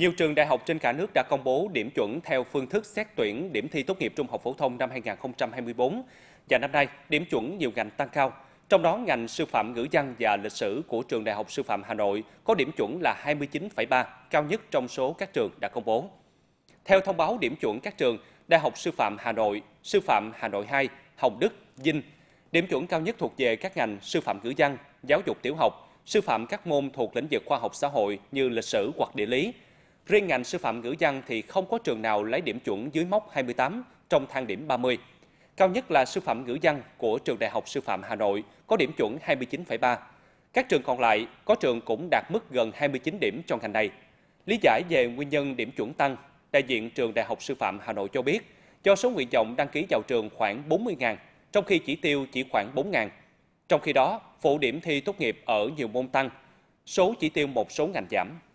Nhiều trường đại học trên cả nước đã công bố điểm chuẩn theo phương thức xét tuyển điểm thi tốt nghiệp trung học phổ thông năm 2024. Và năm nay, điểm chuẩn nhiều ngành tăng cao. Trong đó, ngành sư phạm ngữ văn và lịch sử của trường Đại học Sư phạm Hà Nội có điểm chuẩn là 29,3, cao nhất trong số các trường đã công bố. Theo thông báo điểm chuẩn các trường, Đại học Sư phạm Hà Nội, Sư phạm Hà Nội 2, Hồng Đức, Vinh, điểm chuẩn cao nhất thuộc về các ngành sư phạm ngữ văn, giáo dục tiểu học, sư phạm các môn thuộc lĩnh vực khoa học xã hội như lịch sử hoặc địa lý, Riêng ngành sư phạm ngữ văn thì không có trường nào lấy điểm chuẩn dưới mốc 28 trong thang điểm 30. Cao nhất là sư phạm ngữ văn của trường Đại học Sư phạm Hà Nội có điểm chuẩn 29,3. Các trường còn lại có trường cũng đạt mức gần 29 điểm trong ngành này. Lý giải về nguyên nhân điểm chuẩn tăng, đại diện trường Đại học Sư phạm Hà Nội cho biết, do số nguyện vọng đăng ký vào trường khoảng 40.000, trong khi chỉ tiêu chỉ khoảng 4.000. Trong khi đó, phổ điểm thi tốt nghiệp ở nhiều môn tăng, số chỉ tiêu một số ngành giảm.